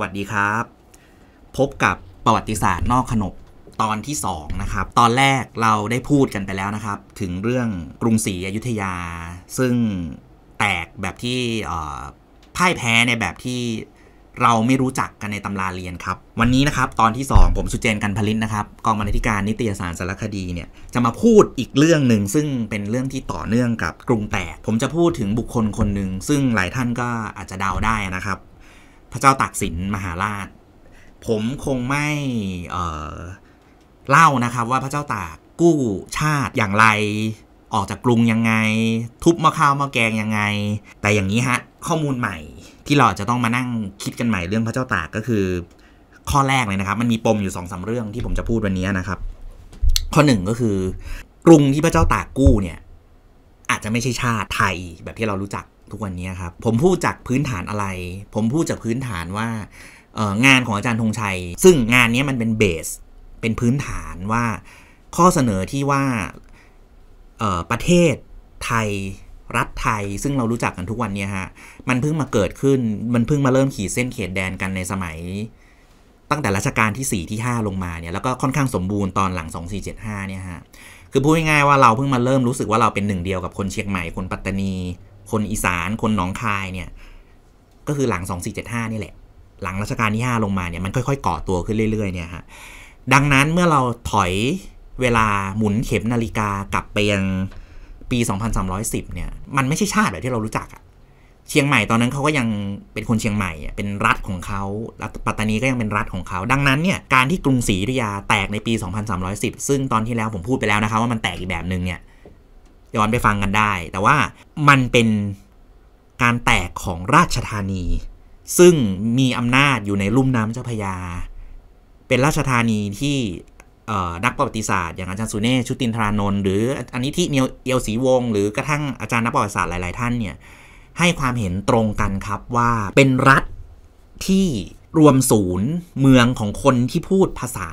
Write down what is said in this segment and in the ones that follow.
วัสดีครับ พบกับประวัติศาสตร์นอกขนบ ตอนที่ 2 นะครับ ตอนแรกเราได้พูดกันไปแล้วนะครับ ถึงเรื่องกรุงศรีอยุธยา ซึ่งแตกแบบที่พ่ายแพ้ในแบบที่เราไม่รู้จักกันในตำราเรียนครับ วันนี้นะครับตอนที่2ผมสุเจนกันพลิตนะครับกองบรรณาธิการนิตยสารสารคดีเนี่ย จะมาพูดอีกเรื่องหนึ่งซึ่งเป็นเรื่องที่ต่อเนื่องกับกรุงแตก ผมจะพูดถึงบุคคลคนหนึ่งซึ่งหลายท่านก็อาจจะเดาได้นะครับระเจ้าตากสินมหาราช ผมคงไม่เล่านะครับ ว่าพระเจ้าตากกู้ชาติอย่างไร ออกจากกรุงยังไง ทุบมะข้าวมะแกงยังไง แต่อย่างนี้ฮะ ข้อมูลใหม่ที่เราจะต้องมานั่งคิดกันใหม่เรื่องพระเจ้าตากก็คือ ข้อแรกเลยนะครับ มันมีปมอยู่สองสาเรื่องที่ผมจะพูดวันนี้นะครับ ข้อหนึ่งก็คือ กรุงที่พระเจ้าตากกู้เนี่ย อาจจะไม่ใช่ชาติไทยแบบที่เรารู้จักทุกวันนี้ครับ ผมพูดจากพื้นฐานอะไร ผมพูดจากพื้นฐานว่างานของอาจารย์ธงชัย ซึ่งงานนี้มันเป็นเบส เป็นพื้นฐานว่า ข้อเสนอที่ว่าประเทศไทยรัฐไทย ซึ่งเรารู้จักกันทุกวันนี้ฮะ มันเพิ่งมาเกิดขึ้น มันเพิ่งมาเริ่มขีดเส้นเขตแดนกันในสมัย ตั้งแต่รัชกาลที่4ที่5 ลงมาเนี่ย แล้วก็ค่อนข้างสมบูรณ์ตอนหลัง 2475เนี่ยฮะ คือพูดง่ายๆว่าเราเพิ่งมาเริ่มรู้สึกว่าเราเป็นหนึ่งเดียวกับคนเชียงใหม่คนปัตตานีคนอีสาน คนหนองคายเนี่ย ก็คือหลัง 2475 นี่แหละหลังรัชกาลที่5ลงมาเนี่ยมันค่อย ๆก่อตัวขึ้นเรื่อยๆเนี่ยฮะดังนั้นเมื่อเราถอยเวลาหมุนเข็มนาฬิกากลับไปยังปี 2310เนี่ยมันไม่ใช่ชาติแบบที่เรารู้จักอะเชียงใหม่ตอนนั้นเขาก็ยังเป็นคนเชียงใหม่เป็นรัฐของเขาปัตตานีก็ยังเป็นรัฐของเขา ดังนั้นเนี่ย การที่กรุงศรีอยุธยาแตกในปี 2310 ซึ่งตอนที่แล้วผมพูดไปแล้วนะครับว่ามันแตกอีกแบบหนึ่งเนี่ยย้อนไปฟังกันได้ แต่ว่ามันเป็นการแตกของราชธานี ซึ่งมีอำนาจอยู่ในลุ่มน้ำเจ้าพยา เป็นราชธานีที่นักประวัติศาสตร์อย่างอาจารย์สุเนศชุตินทรานนท์หรืออันนี้ที่เอียวศรีวงหรือกระทั่งอาจารย์นักประวัติศาสตร์หลาย ๆ ท่านเนี่ย ให้ความเห็นตรงกันครับว่าเป็นรัฐที่รวมศูนย์เมืองของคนที่พูดภาษา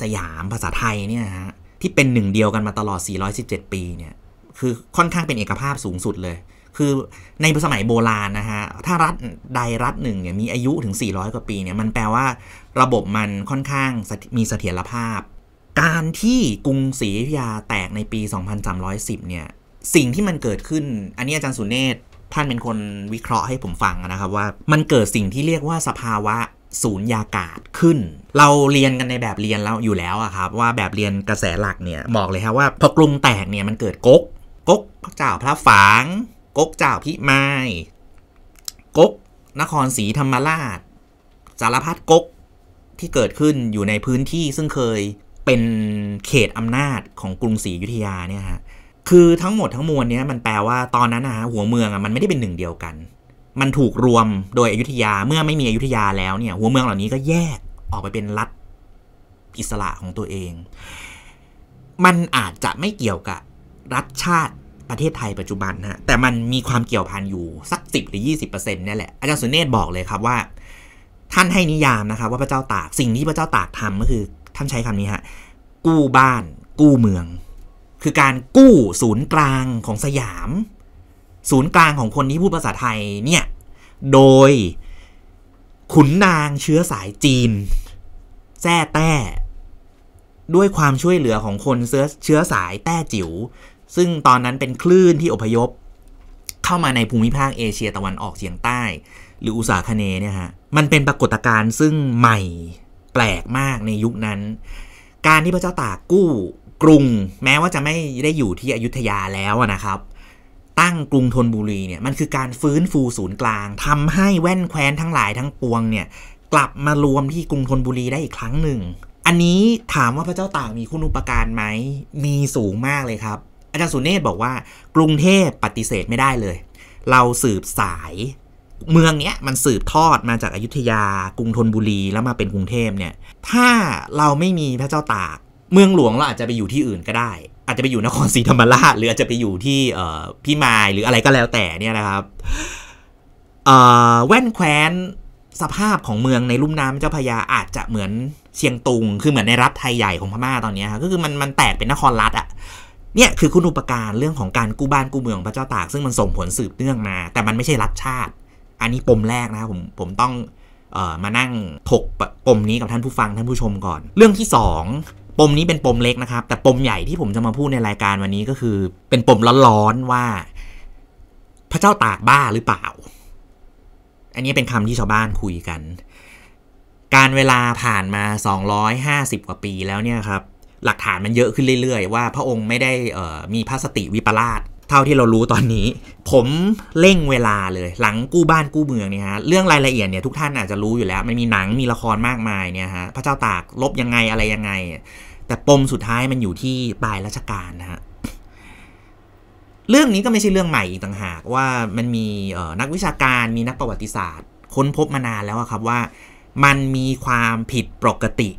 สยามภาษาไทยเนี่ยฮะที่เป็นหนึ่งเดียวกันมาตลอด 417 ปี เนี่ย คือค่อนข้างเป็นเอกภาพสูงสุดเลย คือในสมัยโบราณนะฮะ ถ้ารัฐใดรัฐหนึ่งเนี่ยมีอายุถึง 400 กว่าปี เนี่ย มันแปลว่าระบบมันค่อนข้างมีเสถียรภาพ การที่กรุงศรีอยุธยาแตกในปี 2310 เนี่ย สิ่งที่มันเกิดขึ้น อันนี้อาจารย์สุเนศท่านเป็นคนวิเคราะห์ให้ผมฟังนะครับว่า มันเกิดสิ่งที่เรียกว่าสภาวะศูนย์ยากาศขึ้น เราเรียนกันในแบบเรียนแล้วอยู่แล้วอะครับว่าแบบเรียนกระแสหลักเนี่ยบอกเลยครับว่าพอกรุงแตกเนี่ยมันเกิดก๊กก๊กเจ้าพระฝางก๊กเจ้าพิมายก๊กนครศรีธรรมราชสารพัดก๊กที่เกิดขึ้นอยู่ในพื้นที่ซึ่งเคยเป็นเขตอำนาจของกรุงศรีอยุธยาเนี่ยฮะ คือทั้งหมดทั้งมวลเนี้ยมันแปลว่าตอนนั้นนะฮะหัวเมืองอ่ะมันไม่ได้เป็นหนึ่งเดียวกันมันถูกรวมโดยอยุธยาเมื่อไม่มีอยุธยาแล้วเนี่ย หัวเมืองเหล่านี้ก็แยกออกไปเป็นรัฐอิสระของตัวเอง มันอาจจะไม่เกี่ยวกับรัฐชาติประเทศไทยปัจจุบันนะแต่มันมีความเกี่ยวพันอยู่สักสิบหรือยี่สิบเปอร์เซ็นต์นี่แหละอาจารย์สุเนศบอกเลยครับว่า ท่านให้นิยามนะครับ ว่าพระเจ้าตากสิ่งที่พระเจ้าตากทำก็คือท่านใช้คำนี้ฮะกู้บ้าน กู้เมือง คือการกู้ศูนย์กลางของสยามศูนย์กลางของคนที่พูดภาษาไทยเนี่ย โดย ขุนนางเชื้อสายจีนแท้แต้ ด้วยความช่วยเหลือของคนเชื้อสายแต้จิว๋ว ซึ่งตอนนั้นเป็นคลื่นที่อพยพ เข้ามาในภูมิภาค เอเชียตะวันออกเฉียงใต้ หรืออุษาคเนเนี่ยฮะ มันเป็นปรากฏการณ์ซึ่งใหม่แปลกมากในยุคนั้น การที่พระเจ้าตากกู้กรุง แม้ว่าจะไม่ได้อยู่ที่อยุธยาแล้วนะครับตั้งกรุงธนบุรีเนี่ย มันคือการฟื้นฟูศูนย์กลาง ทำให้แว่นแคว้นทั้งหลายทั้งปวงเนี่ยกลับมารวมที่กรุงธนบุรีได้อีกครั้งหนึ่ง อันนี้ถามว่าพระเจ้าตากมีคุณอุปการไหมมีสูงมากเลยครับอาจารย์สุเนศบอกว่ากรุงเทพปฏิเสธไม่ได้เลย เราสืบสาย เมืองเนี้ยมันสืบทอดมาจากอายุทยากรุงธนบุรีแล้วมาเป็นกรุงเทพเนี่ยถ้าเราไม่มีพระเจ้าตากเมืองหลวงเราอาจจะไปอยู่ที่อื่นก็ได้อาจจะไปอยู่นครศรีธรรมราชหรืออาจจะไปอยู่ที่พี่มาย หรืออะไรก็แล้วแต่เนี่ยนะครับ แว่นแคว้นสภาพของเมืองในลุ่มน้ำเจ้าพยาอาจจะเหมือนเชียงตุงคือเหมือนในรัฐไทยใหญ่ของพม่าตอนนี้ครก็คือมันมันแตกเป็นนครรัฐอ่ะเนี่ยคือคุณอุปการเรื่องของการกู้บ้านกู้เมืองพระเจ้าตากซึ่งมันส่งผลสืบเนื่องมา แต่มันไม่ใช่รัฐชาติ อันนี้ปมแรกนะครับผมผมต้องออมานั่งถกปมนี้กับท่านผู้ฟังท่านผู้ชมก่อน เรื่องที่ 2ปมนี้เป็นปมเล็กนะครับ แต่ปมใหญ่ที่ผมจะมาพูดในรายการวันนี้ก็คือ เป็นปมร้อนๆว่าพระเจ้าตากบ้าหรือเปล่า อันนี้เป็นคำที่ชาวบ้านคุยกัน การเวลาผ่านมา 250 กว่าปีแล้วเนี่ยครับ หลักฐานมันเยอะขึ้นเรื่อยๆ ว่าพระองค์ไม่ได้มีพระสติวิปลาสเท่าที่เรารู้ตอนนี้ ผมเร่งเวลาเลย หลังกู้บ้านกู้เมืองเนี่ยฮะเรื่องรายละเอียดเนี่ยทุกท่านอาจจะรู้อยู่แล้วมันมีหนังมีละครมากมายเนี่ยฮะพระเจ้าตากลบยังไงอะไรยังไง แต่ปมสุดท้ายมันอยู่ที่ปลายราชการนะฮะเรื่องนี้ก็ไม่ใช่เรื่องใหม่อีกต่างหาก ว่ามันมีนักวิชาการมีนักประวัติศาสตร์ ค้นพบมานานแล้วครับว่ามันมีความผิดปกติ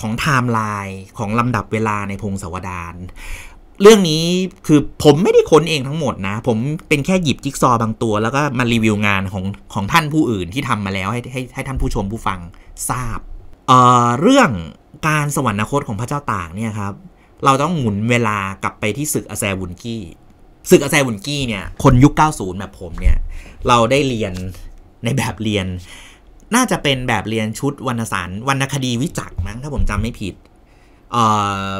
ของไทม์ไลน์ ของลำดับเวลาในพงศาวดารเรื่องนี้คือผมไม่ได้ค้นเองทั้งหมดนะ ผมเป็นแค่หยิบจิ๊กซอบางตัวแล้ว ก็มารีวิวงานของของท่านผู้อื่นที่ทำมาแล้วให้ให้ให้ท่านผู้ชมผู้ฟังทราบเอ่อเรื่องการสวรรคตของพระเจ้าต่างเนี่ยครับ เราต้องหมุนเวลากลับไปที่ศึกอาแซบุนกี้ศึกอาแซบุนกี้เนี่ยคนยุค 90 แบบผมเนี่ยเราได้เรียนในแบบเรียน น่าจะเป็นแบบเรียนชุดวรรณสารวรรณคดีวิจักมั้งถ้าผมจำไม่ผิดเอ่อ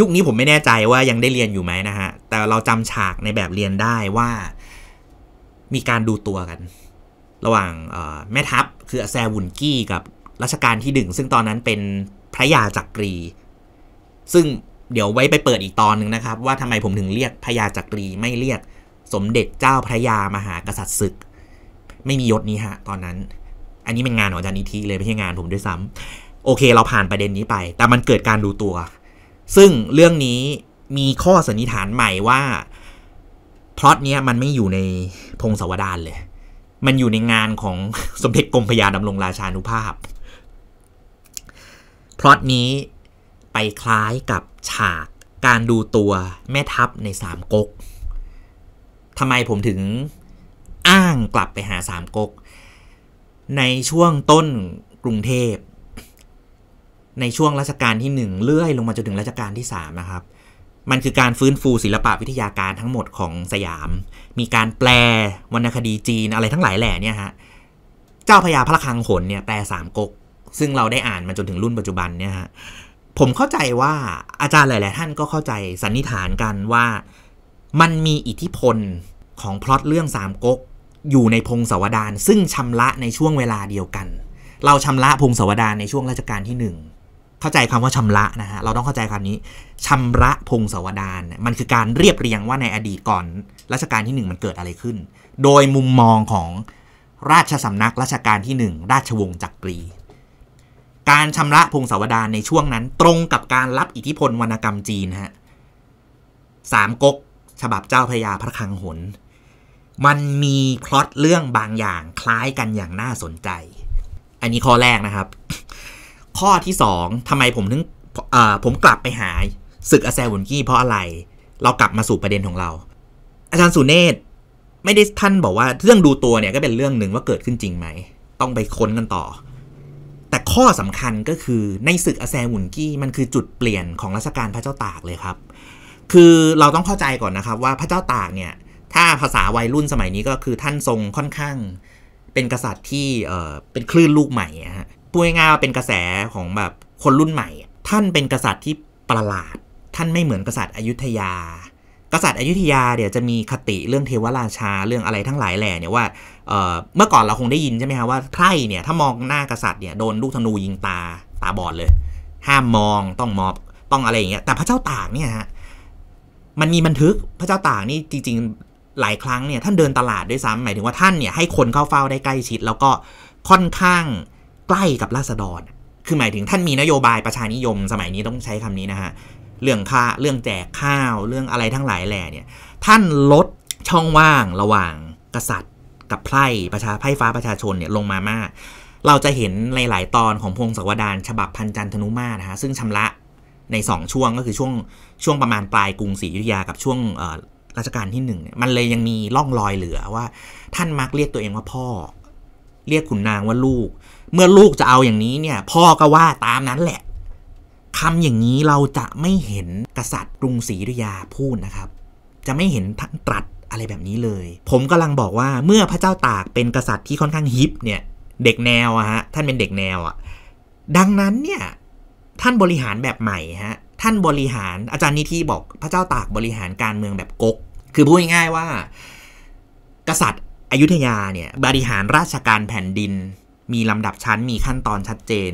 ยุคนี้ผมไม่แน่ใจว่ายังได้เรียนอยู่ไหมนะฮะ แต่เราจำฉากในแบบเรียนได้ว่ามีการดูตัวกัน ระหว่างแม่ทัพคือแซวุนกี้กับรัชกาลที่หนึ่งซึ่งตอนนั้นเป็นพระยาจักรี ซึ่งเดี๋ยวไว้ไปเปิดอีกตอนหนึ่งนะครับ ว่าทำไมผมถึงเรียกพระยาจักรีไม่เรียก สมเด็จเจ้าพระยามหากษัตริย์ศึก ไม่มียศนี้ฮะตอนนั้น อันนี้เป็นงานของอาจารย์นิธิเลยไม่ใช่งานผมด้วยซ้ำ โอเค เราผ่านประเด็นนี้ไป แต่มันเกิดการดูตัวซึ่งเรื่องนี้มีข้อสันนิษฐานใหม่ว่า พล็อตเนี้ยมันไม่อยู่ในพงศาวดารเลย มันอยู่ในงานของสมเด็จกรมพยาดำรงราชานุภาพ พล็อตนี้ไปคล้ายกับฉากการดูตัวแม่ทัพในสามก๊กทำไมผมถึงอ้างกลับไปหาสามก๊กในช่วงต้นกรุงเทพในช่วงรัชกาลที่ 1เลื่อยลงมาจนถึงรัชกาลที่3นะครับ มันคือการฟื้นฟูศิลปะวิทยาการทั้งหมดของสยาม มีการแปลวรรณคดีจีนอะไรทั้งหลายแหล่เนี่ยฮะ เจ้าพญาพระคังขนเนี่ยแปลสามก๊ก ซึ่งเราได้อ่านมาจนถึงรุ่นปัจจุบันเนี่ยฮะ ผมเข้าใจว่าอาจารย์หลาย ๆ ท่านก็เข้าใจสันนิษฐานกันว่า มันมีอิทธิพลของพล็อตเรื่องสามก๊กอยู่ในพงศาวดารซึ่งชำระในช่วงเวลาเดียวกัน เราชำระพงศาวดารในช่วงรัชกาลที่หนึ่งเข้าใจคำว่าชำระนะฮะเราต้องเข้าใจคำนี้ ชำระพงศาวดารมันคือการเรียบเรียงว่าในอดีตก่อนรัชกาลที่ 1 มันเกิดอะไรขึ้น โดยมุมมองของราชสำนักรัชกาลที่1ราชวงศ์จักรี การชาระพงศาวดารในช่วงนั้น ตรงกับการรับอิทธิพลวรรณกรรมจีนฮะสามก๊กฉบับเจ้าพยาพระคังหนมันมีพล็อตเรื่องบางอย่างคล้ายกันอย่างน่าสนใจ อันนี้ข้อแรกนะครับข้อที่ 2ทำไมผมถึงผมกลับไปหาศึกอาแซวุนกี้เพราะอะไร เรากลับมาสู่ประเด็นของเรา อาจารย์สุเนศไม่ได้ท่านบอกว่า เรื่องดูตัวเนี่ยก็เป็นเรื่องหนึ่งว่าเกิดขึ้นจริงไหม ต้องไปค้นกันต่อ แต่ข้อสำคัญก็คือในศึกอาแซวุนกี้ มันคือจุดเปลี่ยนของรัชกาลพระเจ้าตากเลยครับ คือเราต้องเข้าใจก่อนนะครับ ว่าพระเจ้าตากเนี่ย ถ้าภาษาวัยรุ่นสมัยนี้ก็คือท่านทรงค่อนข้าง เป็นกษัตริย์ที่เป็นคลื่นลูกใหม่ฮะพูดง่ายๆว่าเป็นกระแสของแบบคนรุ่นใหม่ ท่านเป็นกษัตริย์ที่ประหลาด ท่านไม่เหมือนกษัตริย์อยุธยา กษัตริย์อยุธยาเดี๋ยวจะมีคติเรื่องเทวราชาเรื่องอะไรทั้งหลายแหล่เนี่ยว่า เมื่อก่อนเราคงได้ยินใช่ไหมครับว่าไพร่เนี่ยถ้ามองหน้ากษัตริย์เนี่ยโดนลูกธนูยิงตาตาบอดเลย ห้ามมองต้องมอบต้องอะไรอย่างเงี้ยแต่พระเจ้าตากเนี่ยฮะมันมีบันทึกพระเจ้าตากนี่จริงๆหลายครั้งเนี่ยท่านเดินตลาดด้วยซ้ำหมายถึงว่าท่านเนี่ยให้คนเข้าเฝ้าได้ใกล้ชิด แล้วก็ค่อนข้างใกล้กับราษฎรคือหมายถึงท่านมีนโยบายประชานิยม สมัยนี้ต้องใช้คำนี้นะฮะ เรื่องค่าเรื่องแจกข้าว เรื่องอะไรทั้งหลายแหล่เนี่ย ท่านลดช่องว่างระหว่างกษัตริย์กับไพร่ประชาไพ่ฟ้าประชาชนเนี่ยลงมามาก เราจะเห็นในหลายตอนของพงศาวดารฉบับพันจันทนุมาตนะฮะ ซึ่งชำระใน2ช่วงก็คือช่วงช่วงประมาณปลายกรุงศรีอยุธยากับช่วงรัชกาลที่หเนี่ยมันเลยยังมีร่องรอยเหลือว่าท่านมักเรียกตัวเองว่าพ่อเรียกขุนนางว่าลูก เมื่อลูกจะเอาอย่างนี้เนี่ยพ่อก็ว่าตามนั้นแหละคำอย่างนี้เราจะไม่เห็นกษัตริย์กรุงศรีอยุธยาพูดนะครับ จะไม่เห็นท่านตรัสอะไรแบบนี้เลย ผมกำลังบอกว่าเมื่อพระเจ้าตากเป็นกษัตริย์ที่ค่อนข้างฮิปเนี่ย เด็กแนวอะฮะท่านเป็นเด็กแนวอะดังนั้นเนี่ยท่านบริหารแบบใหม่ฮะท่านบริหารอาจารย์นิธิบอกพระเจ้าตากบริหารการเมืองแบบกก คือพูดง่ายๆว่า กษัตริย์อยุธยาเนี่ย บริหารราชการแผ่นดินมีลำดับชั้นมีขั้นตอนชัดเจน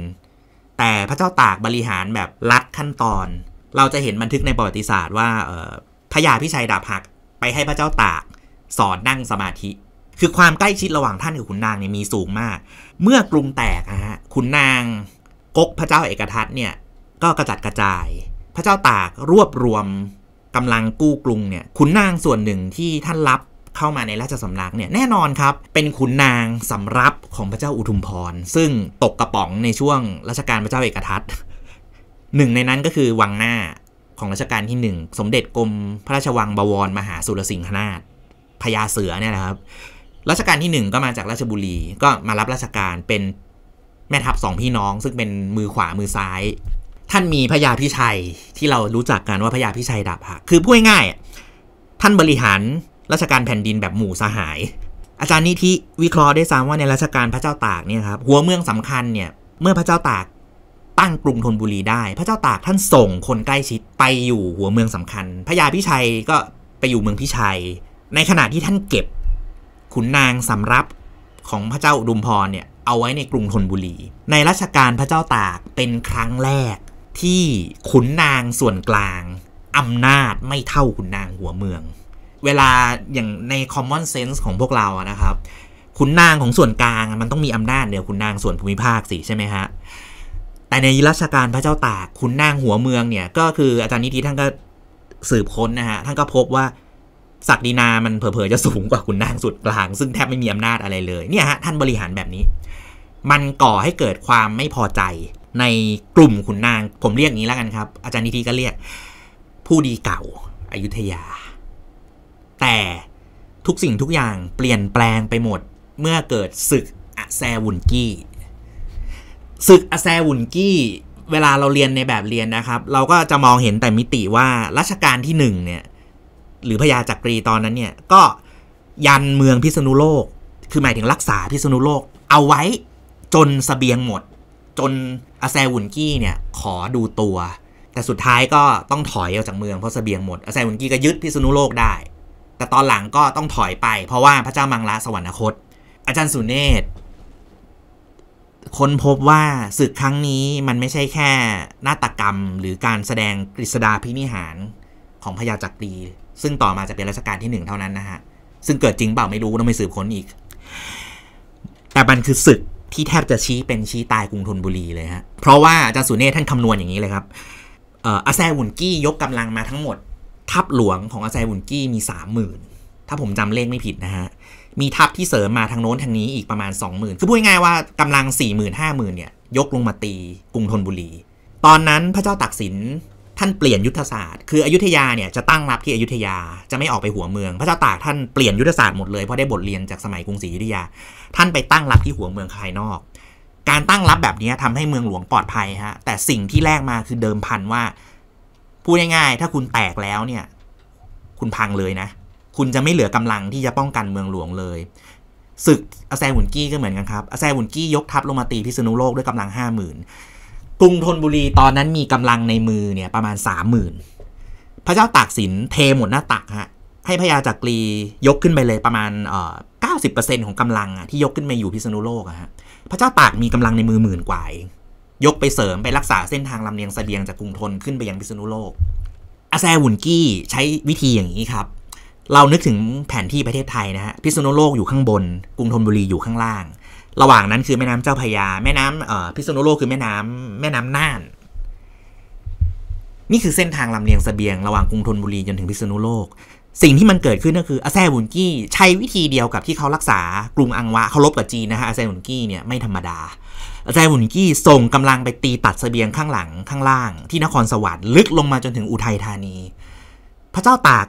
แต่พระเจ้าตากบริหารแบบลัดขั้นตอน เราจะเห็นบันทึกในประวัติศาสตร์ว่าพระยาพิชัยดาบหักไปให้พระเจ้าตากสอนนั่งสมาธิ คือความใกล้ชิดระหว่างท่านกับขุนนางเนี่ยมีสูงมาก เมื่อกรุงแตกนะฮะขุนนางกกพระเจ้าเอกทัศเนี่ยก็กระจัดกระจาย พระเจ้าตากรวบรวมกำลังกู้กรุงเนี่ยขุนนางส่วนหนึ่งที่ท่านรับเข้ามาในราชสำนักเนี่ยแน่นอนครับ เป็นขุนนางสำรับของพระเจ้าอุทุมพร ซึ่งตกกระป๋องในช่วงรัชกาลพระเจ้าเอกทัศน์หนึ่งในนั้นก็คือวังหน้าของรัชกาลที่หนึ่งสมเด็จกรมพระราชวังบวรมหาสุรสิงหนาถพญาเสือเนี่ยนะครับรัชกาลที่หนึ่งก็มาจากราชบุรี ก็มารับราชการเป็นแม่ทัพสองพี่น้อง ซึ่งเป็นมือขวามือซ้าย ท่านมีพญาพิชัยที่เรารู้จักกันว่าพญาพิชัยดาบหักคือพูดง่ายๆท่านบริหารราชการแผ่นดินแบบหมู่สหาย อาจารย์นิธิวิเคราะห์ได้ซ้ำว่าในรัชกาลพระเจ้าตากเนี่ยครับหัวเมืองสำคัญเนี่ยเมื่อพระเจ้าตากตั้งกรุงธนบุรีได้ พระเจ้าตากท่านส่งคนใกล้ชิดไปอยู่หัวเมืองสำคัญพระยาพิชัยก็ไปอยู่เมืองพิชัย ในขณะที่ท่านเก็บ ขุนนางสำรับของพระเจ้าดุมพรเนี่ยเอาไว้ในกรุงธนบุรี ในรัชกาลพระเจ้าตากเป็นครั้งแรกที่ขุนนางส่วนกลางอำนาจไม่เท่าขุนนางหัวเมืองเวลาอย่างใน common sense ของพวกเราอะนะครับขุนนางของส่วนกลางมันต้องมีอำนาจเหนือขุนนางส่วนภูมิภาคสิใช่ไหมฮะ แต่ในรัชกาลพระเจ้าตากขุนนางหัวเมืองเนี่ย ก็คืออาจารย์นิติท่านก็สืบค้นนะฮะท่านก็พบว่าศักดินามันเผลอๆ จะสูงกว่าขุนนางสุดกลาง ซึ่งแทบไม่มีอำนาจอะไรเลยเนี่ยฮะท่านบริหารแบบนี้ มันก่อให้เกิดความไม่พอใจในกลุ่มขุนนางผมเรียกนี้แล้วกันครับอาจารย์นิติก็เรียกผู้ดีเก่าอายุทยาแต่ทุกสิ่งทุกอย่างเปลี่ยนแปลงไปหมดเมื่อเกิดศึกอาแซวุนกี้ ศึกอาแซวุนกี้เวลาเราเรียนในแบบเรียนนะครับ เราก็จะมองเห็นแต่มิติว่ารัชกาลที่หนึ่งเนี่ยหรือพญาจักรีตอนนั้นเนี่ยก็ยันเมืองพิษณุโลก คือหมายถึงรักษาพิษณุโลกเอาไว้จนสเสบียงหมด จนอาแซวุนกี้เนี่ยขอดูตัว แต่สุดท้ายก็ต้องถอยออกจากเมืองเพราะสเสบียงหมดอาแซวุนกี้ก็ยึดพิษณุโลกได้แต่ตอนหลังก็ต้องถอยไปเพราะว่าพระเจ้ามังลาสวรรคต อาจารย์สุเนศค้นพบว่าศึกครั้งนี้มันไม่ใช่แค่นาฏกรรมหรือการแสดงกฤษดาพินิหารของพญาจักรีซึ่งต่อมาจะเป็นรัชกาลที่หนึ่งเท่านั้นนะฮะ ซึ่งเกิดจริงเปล่าไม่รู้ต้องไปสืบค้นอีก แต่มันคือศึกที่แทบจะชี้เป็นชี้ตายกรุงธนบุรีเลยฮะเพราะว่าอาจารย์สุเนศท่านคำนวณอย่างนี้เลยครับอาแซวุนกี้ยกกำลังมาทั้งหมดทัพหลวงของอาจายบุนกี้มี 30,000 ถ้าผมจำเลขไม่ผิดนะฮะ มีทัพที่เสริมมาทางโน้นทางนี้อีกประมาณ 20,000 คือพูดง่ายว่ากำลัง 4 0 0 0 0หมื่นเนี่ย ยกลงมาตีกรุงธนบุรี ตอนนั้นพระเจ้าตักสินท่านเปลี่ยนยุทธศาสตร์คืออยุธยาเนี่ยจะตั้งรับที่อยุธยาจะไม่ออกไปหัวเมือง พระเจ้าตากท่านเปลี่ยนยุทธศาสตร์หมดเลยเพราะได้บทเรียนจากสมัยกรุงศรีอยุธยา ท่านไปตั้งรับที่หัวเมืองภายนอก การตั้งรับแบบนี้ทำให้เมืองหลวงปลอดภัยฮะแต่สิ่งที่แลกมาคือเดิมพันว่าพูดง่ายๆ ถ้าคุณแตกแล้วเนี่ย คุณพังเลยนะ คุณจะไม่เหลือกำลังที่จะป้องกันเมืองหลวงเลยศึกอาแซหุนกี้ก็เหมือนกันครับ อาแซหุนกี้ยกทัพลงมาตีพิษณุโลกด้วยกำลังห้าหมื่นกรุงธนบุรีตอนนั้นมีกำลังในมือเนี่ยประมาณสามหมื่นพระเจ้าตากสินเทหมดหน้าตักฮะ ให้พญาจักรียกขึ้นไปเลยประมาณเก้าสิบเปอร์็นต์ของกำลังอะที่ยกขึ้นมาอยู่พิษณุโลกอะฮะพระเจ้าตากมีกำลังในมือหมื่นกว่าเองยกไปเสริมไปรักษาเส้นทางลำเลียงสเสบียงจากกรุงธนขึ้นไปยังพิษณุโลกอาแซวุนกี้ใช้วิธีอย่างนี้ครับ เรานึกถึงแผนที่ประเทศไทยนะฮะ พิษณุโลกอยู่ข้างบน กรุงธนบุรี อยู่ข้างล่าง ระหว่างนั้นคือแม่น้ำเจ้าพยา แม่น้ำพิษณุโลกคือแม่น้ำ แม่น้ำน่าน นี่คือเส้นทางลำเลียงสเสบียง ระหว่างกรุงธนบุรีจนถึงพิษณุโลก สิ่งที่มันเกิดขึ้นก็คืออาแซบุนกี้ใช้วิธีเดียวกับที่เขารักษากรุงอังวะเขาลบกับจีนนะฮะอาแซบุนกี้เนี่ยไม่ธรรมดาอาจารย์ุกี้ส่งกำลังไปตีตัดสเสบียงข้างหลังข้างล่างที่นครสวรรค์ลึกลงมาจนถึงอุทัยธานี พระเจ้าตาก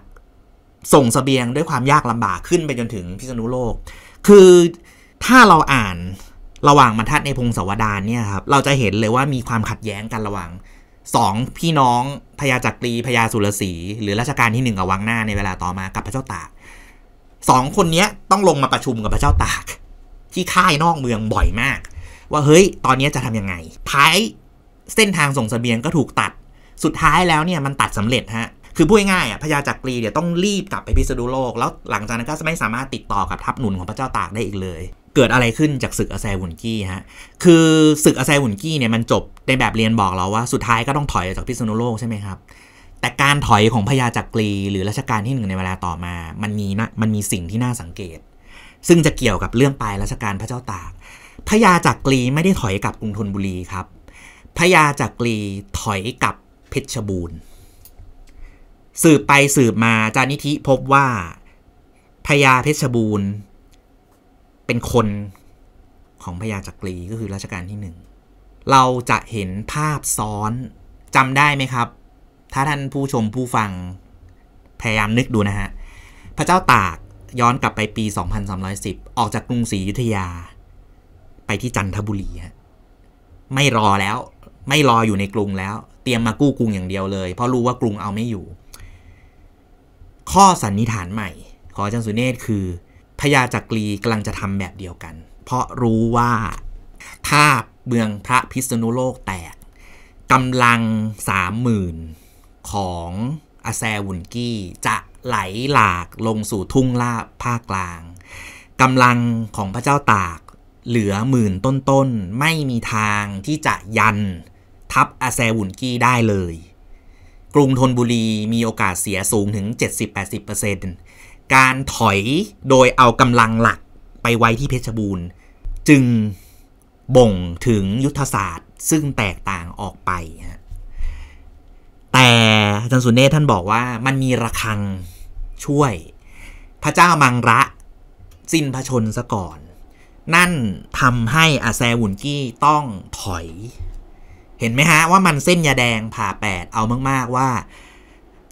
ส่งสเสบียงด้วยความยากลำบากขึ้นไปจนถึงพิษณุโลก คือถ้าเราอ่านระหว่างบรรทัดในพงศาวดารเนี่ยครับ เราจะเห็นเลยว่ามีความขัดแย้งกันระหว่างสองพี่น้องพญาจักรีพญาสุรศรีหรือราชการที่หนึ่งกับวังหน้าในเวลาต่อมากับพระเจ้าตากสองคนนี้ต้องลงมาประชุมกับพระเจ้าตากที่ค่ายนอกเมืองบ่อยมากว่าเฮ้ย ตอนนี้จะทํำยังไง ท้ายเส้นทางส่งสเสบียงก็ถูกตัด สุดท้ายแล้วเนี่ยมันตัดสำเร็จฮะ คือพูดง่ายอ่ะพญาจักรีเดี๋ยวต้องรีบกลับไปพิศดุโลกแล้วหลังจากนั้นก็จะไม่สามารถติดต่อกับทัพหนุนของพระเจ้าตากได้อีกเลย เกิดอะไรขึ้นจากศึกอาแซวุนกี้ฮะ คือศึกอาแซวุนกี้เนี่ยมันจบในแบบเรียนบอกเราว่าสุดท้ายก็ต้องถอยออกจากพิศนุโลกใช่ไหมครับ แต่การถอยของพญาจักรีหรือรัชกาลที่หนึ่งในเวลาต่อมา มันมีนะ มันมีสิ่งที่น่าสังเกต ซึ่งจะเกี่ยวกับเรื่องปลายรัชกาลพระเจ้าตากพญาจักรีไม่ได้ถอยกลับกรุงธนบุรีครับ พญาจักรีถอยกลับเพชรบูรณ์ สืบไปสืบมาจานิธิพบว่าพญาเพชรบูรณ์ เป็นคนของพญาจักรีก็คือรัชกาลที่หนึ่ง เราจะเห็นภาพซ้อนจำได้ไหมครับ ถ้าท่านผู้ชมผู้ฟัง พยายามนึกดูนะฮะ พระเจ้าตากย้อนกลับไปปี 2310 ออกจากกรุงศรีอยุธยาไปที่จันทบุรีฮะ ไม่รอแล้ว ไม่รออยู่ในกรุงแล้ว เตรียมมากู้กรุงอย่างเดียวเลย เพราะรู้ว่ากรุงเอาไม่อยู่ ข้อสันนิษฐานใหม่ ของจันสุเนศคือ พญาจักรีกำลังจะทำแบบเดียวกัน เพราะรู้ว่า ถ้าเมืองพระพิษณุโลกแตก กำลังสามหมื่นของอาแซวุนกี้จะไหลหลากลงสู่ทุ่งลาภภาคกลาง กำลังของพระเจ้าตากเหลือหมื่นต้นๆไม่มีทางที่จะยันทับอาแซวุนกี้ได้เลย กรุงธนบุรีมีโอกาสเสียสูงถึง 70-80%การถอยโดยเอากำลังหลักไปไว้ที่เพชรบูรณ์ จึงบ่งถึงยุทธศาสตร์ซึ่งแตกต่างออกไป แต่อาจารย์สุนเนธท่านบอกว่ามันมีระฆังช่วยพระเจ้ามังระสิ้นพระชนซะก่อนนั่นทำให้ อาแซวุนกี้ต้องถอย เห็นไหมฮะ ว่ามันเส้นยาแดงผ่าแปดเอามากๆว่า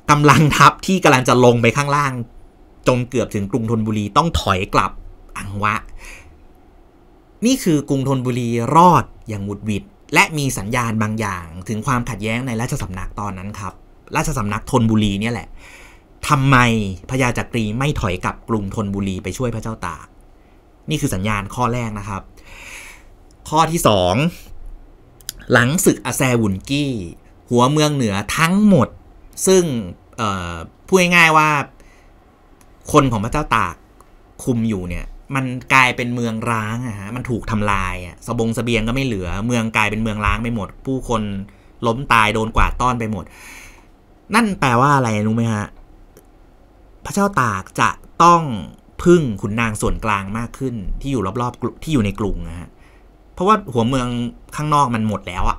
กำลังทัพที่กำลัง จะลงไปข้างล่างจนเกือบถึง กรุงธนบุรีต้องถอยกลับอังวะ นี่คือกรุงธนบุรีรอดอย่างหุดหวิดและมีสัญญาณบางอย่าง ถึงความ ขัดแย้งในราชสำนักตอนนั้นครับ ราชสำนักธนบุรีเนี่ยแหละทำไมพญาจักรีไม่ถอยกลับกรุงธนบุรีไปช่วยพระเจ้าตากนี่คือสัญญาณข้อแรกนะครับ ข้อที่ 2 หลังศึกอาแซวุนกี้ หัวเมืองเหนือทั้งหมด ซึ่งพูดง่ายๆว่า คนของพระเจ้าตากคุมอยู่เนี่ย มันกลายเป็นเมืองร้างอะฮะมันถูกทำลายอะสบงสเบียงก็ไม่เหลือ เมืองกลายเป็นเมืองร้างไปหมด ผู้คนล้มตายโดนกวาดต้อนไปหมด นั่นแปลว่าอะไรรู้ไหมฮะพระเจ้าตากจะต้องพึ่งขุนนางส่วนกลางมากขึ้นที่อยู่รอบๆที่อยู่ในกรุงนะฮะเพราะว่าหัวเมืองข้างนอกมันหมดแล้วอะ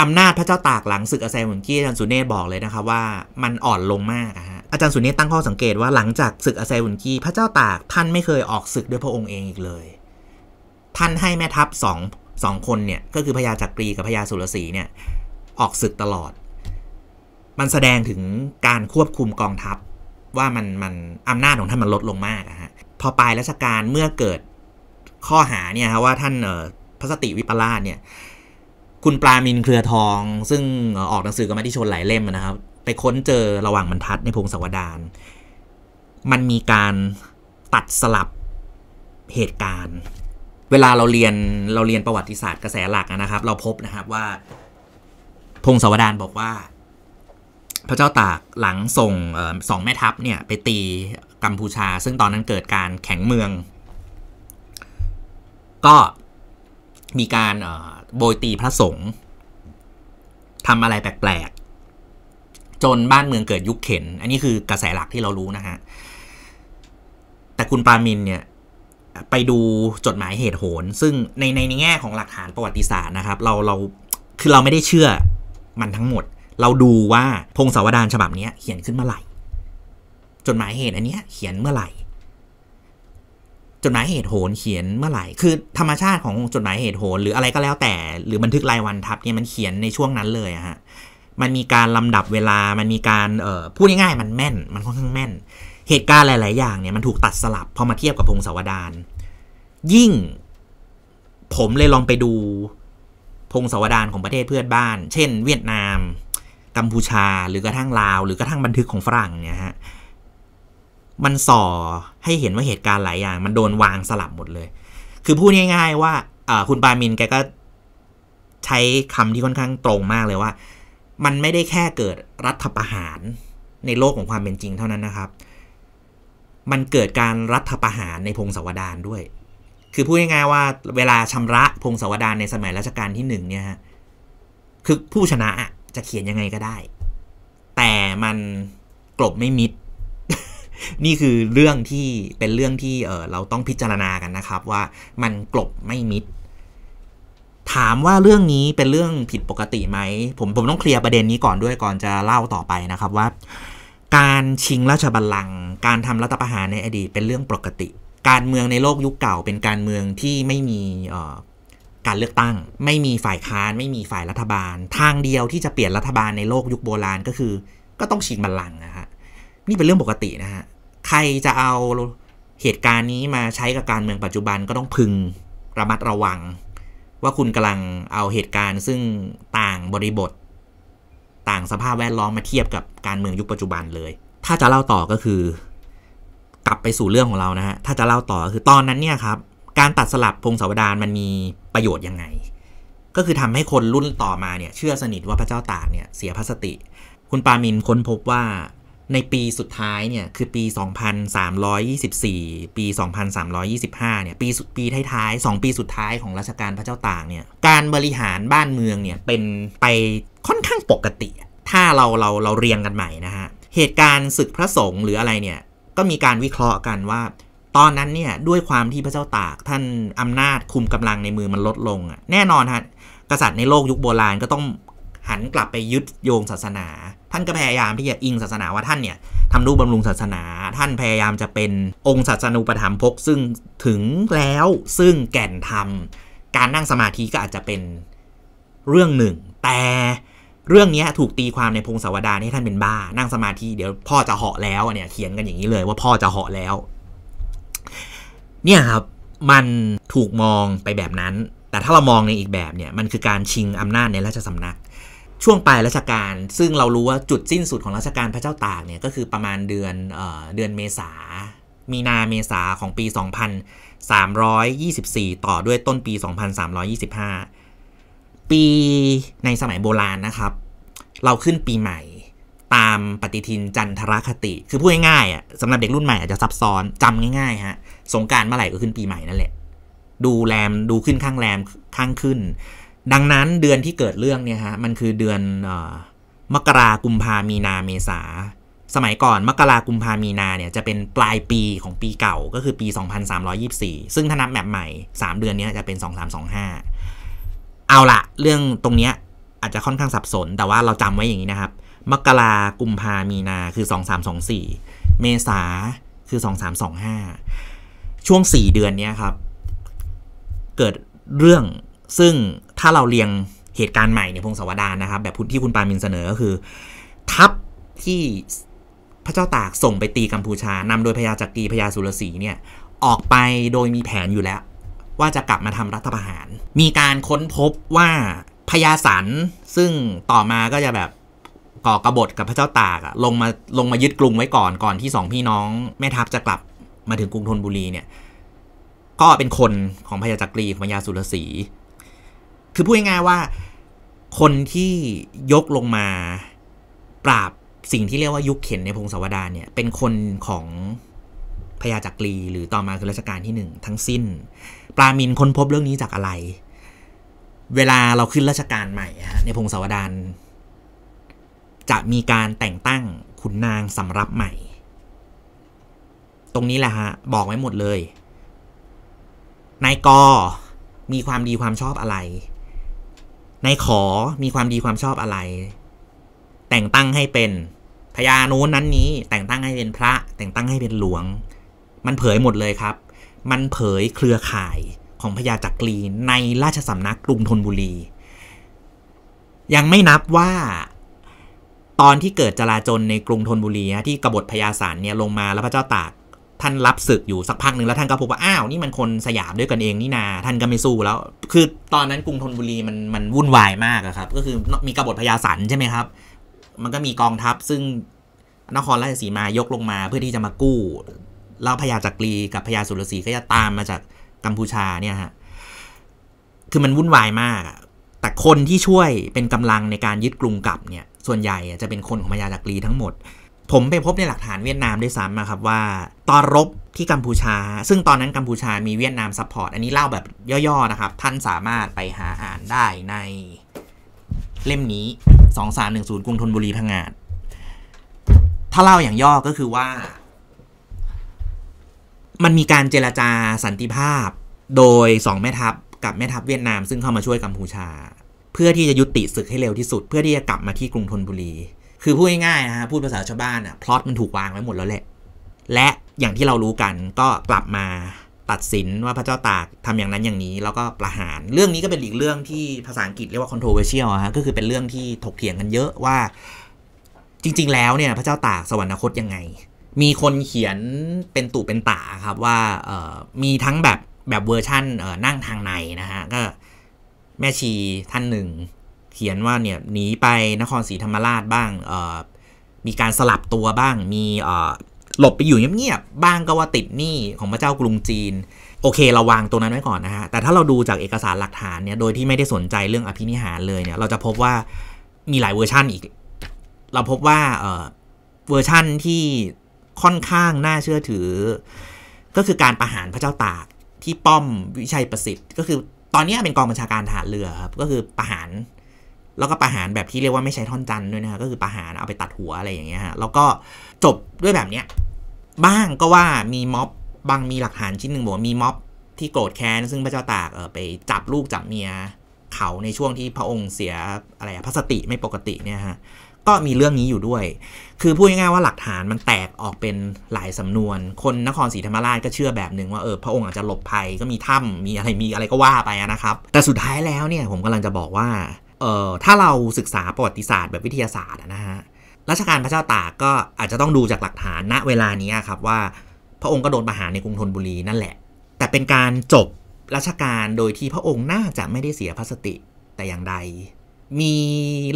อำนาจพระเจ้าตากหลัง ศึก อาแซงหุนกี้อาจารย์สุเนศบอกเลยนะคะว่า มันอ่อนลงมากฮะอาจารย์สุเนศตั้งข้อสังเกตว่าหลังจากศึก อาแซงหุนกี้พระเจ้าตากท่านไม่เคยออกศึกด้วยพระองค์เองอีกเลย ท่านให้แม่ทัพสองสองคนเนี่ยก็คือพญาจักรีกับพญาสุรศรีเนี่ยออกศึกตลอด มันแสดงถึงการควบคุมกองทัพว่ามันมันอำนาจของท่านมันลดลงมากนะฮะพอปลายรัชกาลเมื่อเกิดข้อหาเนี่ยฮะว่าท่านเอ่อพระสติวิปลาสเนี่ย คุณปลามินเครือทอง ซึ่งออกหนังสือกับมาที่ชนหลายเล่มนะครับไปค้นเจอระหว่างบรรทัดในพงศาวดารมันมีการตัดสลับเหตุการณ์ เวลาเราเรียนเราเรียนประวัติศาสตร์กระแสหลักนะครับ เราพบนะครับว่าพงศาวดารบอกว่าพระเจ้าตากหลังส่งสองแม่ทัพเนี่ย ไปตีกัมพูชา ซึ่งตอนนั้นเกิดการแข่งเมือง ก็มีการโบยตีพระสงฆ์ทำอะไรแปลกๆจนบ้านเมืองเกิดยุคเข็น อันนี้คือกระแสหลักที่เรารู้นะฮะแต่คุณปามินเนี่ย ไปดูจดหมายเหตุโหน ซึ่งในในแง่ของหลักฐานประวัติศาสตร์นะครับ เรา เรา คือเราไม่ได้เชื่อมันทั้งหมดเราดูว่าพงศาวดารฉบับนี้เขียนขึ้นเมื่อไหร่จดหมายเหตุอันนี้เขียนเมื่อไหร่ จดหมายเหตุโหนเขียนเมื่อไหร่ คือธรรมชาติของจดหมายเหตุโหนหรืออะไรก็แล้วแต่ หรือบันทึกรายวันทับเนี่ยมันเขียนในช่วงนั้นเลยอะฮะ มันมีการลำดับเวลามันมีการเอ่อพูดง่ายๆมันแม่น มันค่อนข้างแม่นเหตุการณ์หลายๆอย่างเนี่ยมันถูกตัดสลับพอมาเทียบกับพงศาวดารยิ่ง ผมเลยลองไปดูพงศาวดารของประเทศเพื่อนบ้าน เช่น เวียดนามกัมพูชาหรือกระทั่งลาวหรือกระทั่งบันทึกของฝรั่งเนี่ยฮะ มันส่อให้เห็นว่าเหตุการณ์หลายอย่าง มันโดนวางสลับหมดเลย คือพูดง่าย ๆ ว่า คุณปามินแกก็ใช้คำที่ค่อนข้างตรงมากเลยว่า มันไม่ได้แค่เกิดรัฐประหารในโลกของความเป็นจริงเท่านั้นนะครับ มันเกิดการรัฐประหารในพงศาวดารด้วย คือพูดง่ายๆว่าเวลาชำระพงศาวดารในสมัยรัชกาลที่หนึ่งเนี่ยฮะคือผู้ชนะจะเขียนยังไงก็ได้ แต่มันกลบไม่มิดนี่คือเรื่องที่เป็นเรื่องที่เเราต้องพิจารณากันนะครับ ว่ามันกลบไม่มิดถามว่าเรื่องนี้เป็นเรื่องผิดปกติไหมผมผมต้องเคลียร์ประเด็นนี้ก่อนด้วยก่อนจะเล่าต่อไปนะครับว่า การชิงราชบัลลังก์การทำรัฐประหารในอดีต เป็นเรื่องปกติ การเมืองในโลกยุคเก่า เป็นการเมืองที่ไม่มีการเลือกตั้ง ไม่มีฝ่ายค้าน ไม่มีฝ่ายรัฐบาล ทางเดียวที่จะเปลี่ยนรัฐบาลในโลกยุคโบราณก็คือ ก็ต้องชิงบัลลังก์นะฮะนี่เป็นเรื่องปกตินะฮะใครจะเอาเหตุการณ์นี้มาใช้กับการเมืองปัจจุบันก็ต้องพึงระมัดระวัง ว่าคุณกำลังเอาเหตุการณ์ซึ่งต่างบริบท ต่างสภาพแวดล้อมมาเทียบกับการเมืองยุคปัจจุบันเลย ถ้าจะเล่าต่อก็คือกลับไปสู่เรื่องของเรานะฮะถ้าจะเล่าต่อคือตอนนั้นเนี่ยครับการตัดสลับพงศาวดารมันมีประโยชน์ยังไง ก็คือทำให้คนรุ่นต่อมาเนี่ยเชื่อสนิทว่าพระเจ้าตากเนี่ยเสียพระสติ คุณปามินค้นพบว่าในปีสุดท้ายเนี่ยคือ ปี 2324 ปี 2325เนี่ยปีปีท้ายๆ 2 ปีสุดท้ายของรัชกาลพระเจ้าตากเนี่ยการบริหารบ้านเมืองเนี่ยเป็นไปค่อนข้างปกติ ถ้าเราเราเราเรียงกันใหม่นะฮะ เหตุการณ์ศึกพระสงฆ์หรืออะไรเนี่ยก็มีการวิเคราะห์กันว่าตอนนั้นเนี่ย ด้วยความที่พระเจ้าตาก ท่านอำนาจคุมกำลังในมือมันลดลงอ่ะแน่นอนฮะกษัตริย์ในโลกยุคโบราณก็ต้องหันกลับไปยึดโยงศาสนา ท่านก็พยายามที่จะอิงศาสนาว่าท่านเนี่ยทำรูปบำรุงศาสนา ท่านพยายามจะเป็นองค์ศาสนูปถัมภกซึ่งถึงแล้วซึ่งแก่นธรรมการนั่งสมาธิก็อาจจะเป็นเรื่องหนึ่ง แต่เรื่องนี้ถูกตีความในพงศาวดารให้ท่านเป็นบ้า นั่งสมาธิเดี๋ยวพ่อจะเหาะแล้วเนี่ยเขียนกันอย่างนี้เลยว่าพ่อจะเหาะแล้วเนี่ยครับ มันถูกมองไปแบบนั้น แต่ถ้าเรามองในอีกแบบเนี่ย มันคือการชิงอำนาจในราชสำนัก ช่วงปลายราชการ ซึ่งเรารู้ว่าจุดสิ้นสุดของราชการพระเจ้าตากเนี่ย ก็คือประมาณเดือนเออเดือนเมษา มีนาเมษาของปี 2324 ต่อด้วยต้นปี 2325 ปีในสมัยโบราณนะครับ เราขึ้นปีใหม่ตามปฏิทินจันทรคติ คือพูดง่ายๆอ่ะสำหรับเด็กรุ่นใหม่อาจจะซับซ้อนจำง่ายๆฮะสงการเมื่อไหร่ก็ขึ้นปีใหม่นั่นแหละ ดูแรมดูขึ้นข้างแรมข้างขึ้น ดังนั้นเดือนที่เกิดเรื่องเนี่ยฮะมันคือเดือนอมกรากุมภามีนาเมษา สมัยก่อนมกรากุมภามีนาเนี่ยจะเป็นปลายปีของปีเก่าก็คือปี 2324 ซึ่งถ้านับแบบใหม่ 3 เดือนนี้จะเป็น 2325 เอาละเรื่องตรงนี้อาจจะค่อนข้างสับสน แต่ว่าเราจำไว้อย่างนี้นะครับ มกรากุมภามีนาคือ 2324 เมษาคือ 2325ช่วง 4 เดือนนี้ครับ เกิดเรื่องซึ่งถ้าเราเรียงเหตุการณ์ใหม่ในพงศาวดารนะครับ แบบที่คุณปามินเสนอ ก็คือ ทัพที่พระเจ้าตากส่งไปตีกัมพูชานำโดยพญาจักรีพญาสุรศีเนี่ย ออกไปโดยมีแผนอยู่แล้ว ว่าจะกลับมาทำรัฐประหาร มีการค้นพบว่าพญาสันซึ่งต่อมาก็จะแบบ ก่อกระบฏกับพระเจ้าตากลงมาลงมายึดกรุงไว้ก่อนก่อนที่สองพี่น้อง แม่ทัพจะกลับมาถึงกรุงธนบุรีเนี่ย ก็เป็นคนของพญาจักรีพญาสุรศรี คือพูดง่ายๆว่า คนที่ยกลงมาปราบสิ่งที่เรียกว่ายุคเข็นในพงศาวดารเนี่ย เป็นคนของพญาจักรีหรือต่อมาคือรัชกาลที่หนึ่ง ทั้งสิ้น ปรามินค้นพบเรื่องนี้จากอะไร เวลาเราขึ้นราชการใหม่ในพงศาวดารจะมีการแต่งตั้งขุนนางสำรับใหม่ตรงนี้แหละฮะบอกไว้หมดเลย นายก มีความดีความชอบอะไร นายขอมีความดีความชอบอะไร แต่งตั้งให้เป็นพญาโน้นนั้นนี้แต่งตั้งให้เป็นพระ แต่งตั้งให้เป็นหลวง มันเผยหมดเลยครับ มันเผยเครือข่ายของพญาจักรีในราชสำนักกรุงธนบุรี ยังไม่นับว่า ตอนที่เกิดจลาจลในกรุงธนบุรีที่กบฏพญาสารเนี่ยลงมา แล้วพระเจ้าตากท่านรับศึกอยู่สักพักหนึ่งแล้วท่านก็พบว่า อ้าว นี่มันคนสยามด้วยกันเองนี่นา ท่านก็ไม่สู้แล้ว คือตอนนั้นกรุงธนบุรีมัน มันวุ่นวายมากครับ ก็คือมีกบฏพญาสันใช่ไหมครับ มันก็มีกองทัพซึ่งนครราชสีมายกลงมาเพื่อที่จะมากู้ แล้วพญาจักรีกับพญาสุรศรีก็จะตามมาจากกัมพูชาเนี่ยฮะคือมันวุ่นวายมาก แต่คนที่ช่วยเป็นกำลังในการยึดกรุงกลับเนี่ยส่วนใหญ่จะเป็นคนของพญาจักรีทั้งหมดผมไปพบในหลักฐานเวียดนามด้วยซ้ำนะครับว่าตอนรบที่กัมพูชา ซึ่งตอนนั้นกัมพูชามีเวียดนามซัพพอร์ต อันนี้เล่าแบบย่อ ๆ นะครับ ท่านสามารถไปหาอ่านได้ในเล่มนี้ 2310 กรุงธนบุรีพังงาดถ้าเล่าอย่างย่อก็คือว่า มันมีการเจรจาสันติภาพ โดยสองแม่ทัพกับแม่ทัพเวียดนามซึ่งเข้ามาช่วยกัมพูชา เพื่อที่จะยุติศึกให้เร็วที่สุด เพื่อที่จะกลับมาที่กรุงธนบุรีคือพูดง่ายๆนะฮะพูดภาษาชาวบ้านอะพล็อตมันถูกวางไว้หมดแล้วแหละและอย่างที่เรารู้กันก็กลับมาตัดสินว่าพระเจ้าตากทำอย่างนั้นอย่างนี้ แล้วก็ประหาร เรื่องนี้ก็เป็นอีกเรื่องที่ภาษาอังกฤษเรียกว่า controversial ฮะก็คือเป็นเรื่องที่ถกเถียงกันเยอะว่าจริงๆ แล้วเนี่ยพระเจ้าตากสวรรคตยังไง มีคนเขียนเป็นตู่เป็นตาครับว่ามีทั้งแบบแบบเวอร์ชั่นนั่งทางในนะฮะก็แม่ชีท่านหนึ่งเขียนว่าเนี่ยหนีไปนครศรีธรรมราชบ้างมีการสลับตัวบ้าง มีหลบไปอยู่เงียบๆบ้างก็ว่าติดหนี้ของพระเจ้ากรุงจีน โอเคเราวางตัวนั้นไว้ก่อนนะฮะ แต่ถ้าเราดูจากเอกสารหลักฐานเนี่ยโดยที่ไม่ได้สนใจเรื่อง อภินิหารเลยเนี่ย เราจะพบว่ามีหลายเวอร์ชันอีก เราพบว่าเวอร์ชั่นที่ค่อนข้างน่าเชื่อถือ ก็คือการประหารพระเจ้าตากที่ป้อมวิชัยประสิทธิ์ก็คือตอนนี้เป็นกองบัญชาการทหารเรือครับก็คือประหารแล้วก็ประหารแบบที่เรียกว่าไม่ใช้ท่อนจันด้วยนะับก็คือประหารเอาไปตัดหัวอะไรอย่างเงี้ยฮะ แล้วก็จบด้วยแบบเนี้ยบ้างก็ว่ามีม็อบบางมีหลักฐานชิ้นหนึ่งบอกว่ามีม็อบที่โกรธแค้นซึ่งพระเจ้าตากเออไปจับลูกจับเมียเขาในช่วงที่พระองค์เสียอะไรพระสติไม่ปกติเนี่ยฮะก็มีเรื่องนี้อยู่ด้วย คือพูดง่ายๆว่าหลักฐานมันแตกออกเป็นหลายสำนวน คนนครศรีธรรมราชก็เชื่อแบบหนึ่งว่าเออพระองค์อาจจะหลบภัยก็มีถ้ำมีอะไรมีอะไรก็ว่าไปนะครับแต่สุดท้ายแล้วเนี่ย ผมกำลังจะบอกว่าเอ่อถ้าเราศึกษาประวัติศาสตร์แบบวิทยาศาสตร์นะฮะรัชกาลพระเจ้าตากก็อาจจะต้องดูจากหลักฐานณเวลานี้ครับว่าพระองค์ก็โดนประหารในกรุงธนบุรีนั่นแหละ แต่เป็นการจบรัชกาลโดยที่พระองค์น่าจะไม่ได้เสียพระสติแต่อย่างใด มี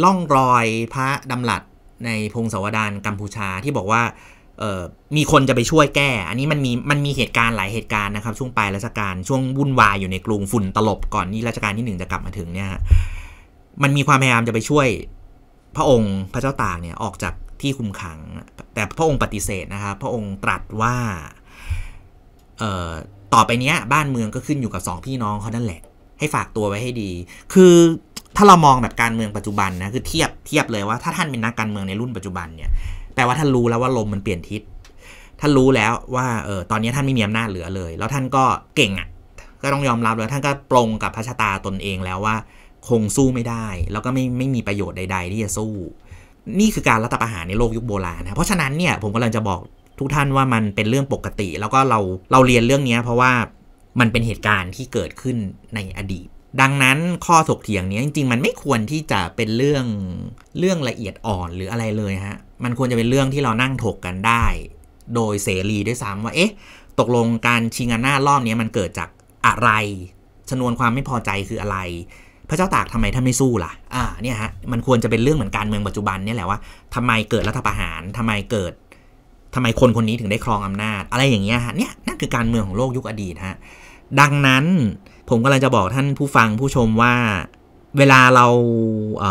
ล่องรอยพระดำรัสในพงศาวดารกัมพูชาที่บอกว่ามีคนจะไปช่วยแก้ อันนี้มันมีมันมีเหตุการณ์หลายเหตุการณ์นะครับช่วงปลายรัชกาลช่วงวุ่นวายอยู่ในกรุงฝุ่นตลบก่อนนี่รัชกาลที่หนึ่งจะกลับมาถึงเนี่ยมันมีความพยายามจะไปช่วย พระองค์พระเจ้าตากเนี่ยออกจากที่คุมขัง แต่พระองค์ปฏิเสธนะครับ พระองค์ตรัสว่าต่อไปนี้บ้านเมืองก็ขึ้นอยู่กับสองพี่น้องเขานั่นแหละให้ฝากตัวไว้ให้ดี คือถ้าเรามองแบบการเมืองปัจจุบันนะคือเทียบเทียบเลยว่า ถ้าท่านเป็นนักการเมืองในรุ่นปัจจุบันเนี่ยแปลว่าท่านรู้แล้วว่าลมมันเปลี่ยนทิศท่านรู้แล้วว่าเออตอนนี้ท่านไม่มีอำนาจเหลือเลย แล้วท่านก็เก่งอ่ะก็ต้องยอมรับเลยท่านก็ปรงกับพระชะตาตนเองแล้วว่าคงสู้ไม่ได้แล้วก็ไม่ไม่มีประโยชน์ใด ๆ ที่จะสู้ นี่คือการรัฐประหารในโลกยุคโบราณนะเพราะฉะนั้นเนี่ยผมกำลังจะบอกทุกท่านว่ามันเป็นเรื่องปกติ แล้วก็เราเราเรียนเรื่องนี้เพราะว่ามันเป็นเหตุการณ์ที่เกิดขึ้นในอดีต ดังนั้นข้อถกเถียงนี้จริงๆ มันไม่ควรที่จะเป็นเรื่องเรื่องละเอียดอ่อนหรืออะไรเลยฮะมันควรจะเป็นเรื่องที่เรานั่งถกกันได้ โดยเสรีด้วยซ้ำว่าเอ๊ะตกลงการชิงอำนาจรอบนี้มันเกิดจากอะไรชนวนความไม่พอใจคืออะไรพระเจ้าตากทำไมท่านไม่สู้ล่ะ อ่า เนี่ยฮะ มันควรจะเป็นเรื่องเหมือนการเมืองปัจจุบันเนี่ยแหละว่าทำไมเกิดรัฐประหารทำไมเกิดทำไมคนคนนี้ถึงได้ครองอำนาจ อะไรอย่างเงี้ยฮะ เนี่ย นั่นคือการเมืองของโลกยุคอดีตฮะ ดังนั้นผมก็เลยจะบอกท่านผู้ฟังผู้ชมว่า เวลาเราเ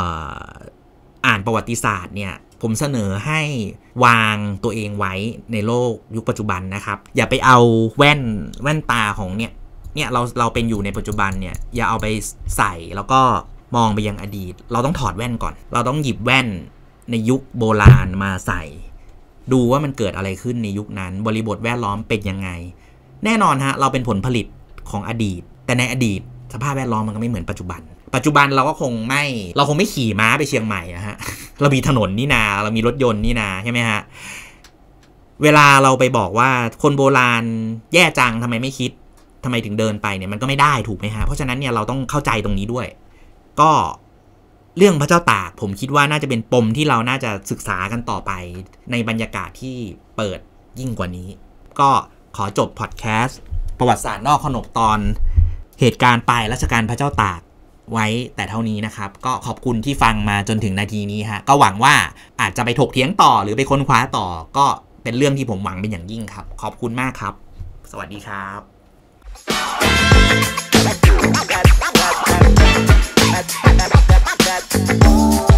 อ่านประวัติศาสตร์เนี่ย ผมเสนอให้วางตัวเองไว้ในโลกยุคปัจจุบันนะครับ อย่าไปเอาแว่น แว่นตาของเนี่ยเนี่ยเราเราเป็นอยู่ในปัจจุบัน เนี่ย อย่าเอาไปใส่แล้วก็มองไปยังอดีต เราต้องถอดแว่นก่อน เราต้องหยิบแว่นในยุคโบราณมาใส่ ดูว่ามันเกิดอะไรขึ้นในยุคนั้น บริบทแวดล้อมเป็นยังไง แน่นอนฮะเราเป็นผลผลิตของอดีต แต่ในอดีตสภาพแวดล้อมมันก็ไม่เหมือนปัจจุบัน ปัจจุบันเราก็คงไม่ เราคงไม่ขี่ม้าไปเชียงใหม่นะฮะเรามีถนนนี่นาเรามีรถยนต์นี่นาใช่ไหมฮะเวลาเราไปบอกว่าคนโบราณแย่จังทำไมไม่คิดทำไมถึงเดินไปเนี่ยมันก็ไม่ได้ถูกไหมฮะ เพราะฉะนั้นเนี่ยเราต้องเข้าใจตรงนี้ด้วย ก็เรื่องพระเจ้าตากผมคิดว่าน่าจะเป็นปมที่เราน่าจะศึกษากันต่อไป ในบรรยากาศที่เปิดยิ่งกว่านี้ ก็ขอจบพอดแคสต์ประวัติศาสตร์นอกขนบตอน เหตุการณ์ปลายรัชกาลพระเจ้าตากไว้แต่เท่านี้นะครับ ก็ขอบคุณที่ฟังมาจนถึงนาทีนี้ฮะก็หวังว่าอาจจะไปถกเถียงต่อหรือไปค้นคว้าต่อ ก็เป็นเรื่องที่ผมหวังเป็นอย่างยิ่งครับ ขอบคุณมากครับ สวัสดีครับ Ooh.